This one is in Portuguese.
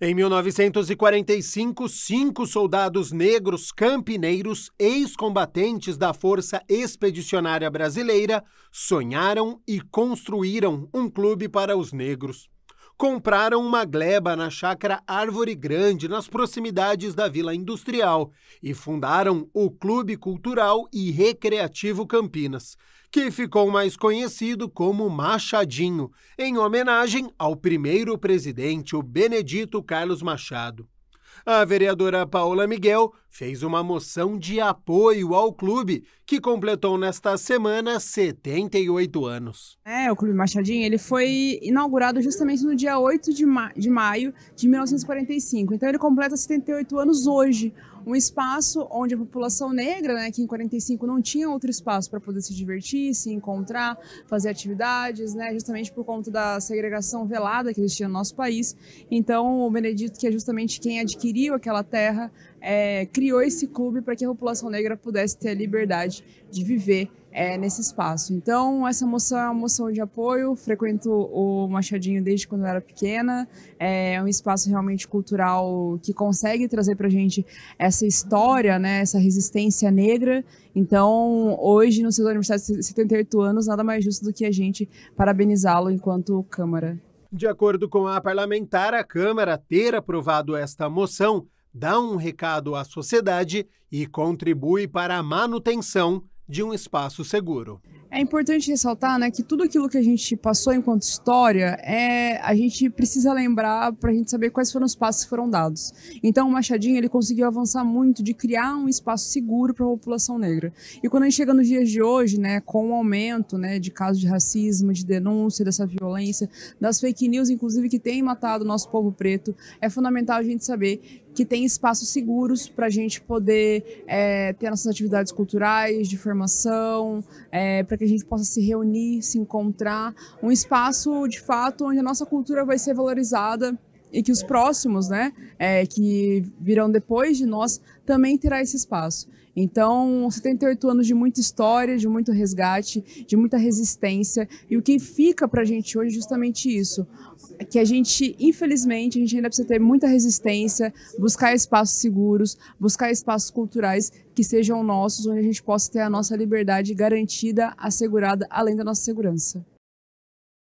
Em 1945, cinco soldados negros campineiros, ex-combatentes da Força Expedicionária Brasileira, sonharam e construíram um clube para os negros compraram uma gleba na chácara Árvore Grande, nas proximidades da Vila Industrial, e fundaram o Clube Cultural e Recreativo Campinas, que ficou mais conhecido como Machadinho, em homenagem ao primeiro presidente, o Benedito Carlos Machado. A vereadora Paola Miguel fez uma moção de apoio ao clube, que completou nesta semana 78 anos. É, o Clube Machadinho, ele foi inaugurado justamente no dia 8 de, ma de maio de 1945. Então ele completa 78 anos hoje um espaço onde a população negra, né, que em 45 não tinha outro espaço para poder se divertir, se encontrar, fazer atividades, né, justamente por conta da segregação velada que existia no nosso país. Então, o Benedito, que é justamente quem adquiriu aquela terra, é, criou esse clube para que a população negra pudesse ter a liberdade de viver é, nesse espaço. Então, essa moção é uma moção de apoio, frequento o Machadinho desde quando eu era pequena, é, é um espaço realmente cultural que consegue trazer para a gente essa história, né, essa resistência negra. Então, hoje, no seu aniversário de 78 anos, nada mais justo do que a gente parabenizá-lo enquanto Câmara. De acordo com a parlamentar, a Câmara ter aprovado esta moção dá um recado à sociedade e contribui para a manutenção de um espaço seguro. É importante ressaltar né, que tudo aquilo que a gente passou enquanto história, é, a gente precisa lembrar para a gente saber quais foram os passos que foram dados. Então, o Machadinho ele conseguiu avançar muito de criar um espaço seguro para a população negra. E quando a gente chega nos dias de hoje, né, com o aumento né, de casos de racismo, de denúncia dessa violência, das fake news, inclusive, que tem matado o nosso povo preto, é fundamental a gente saber que tem espaços seguros para a gente poder é, ter nossas atividades culturais, de formação, é, para que a gente possa se reunir, se encontrar. Um espaço, de fato, onde a nossa cultura vai ser valorizada e que os próximos, né, é, que virão depois de nós, também terá esse espaço. Então, 78 anos de muita história, de muito resgate, de muita resistência. E o que fica para a gente hoje é justamente isso. É que a gente, infelizmente, a gente ainda precisa ter muita resistência, buscar espaços seguros, buscar espaços culturais que sejam nossos, onde a gente possa ter a nossa liberdade garantida, assegurada, além da nossa segurança.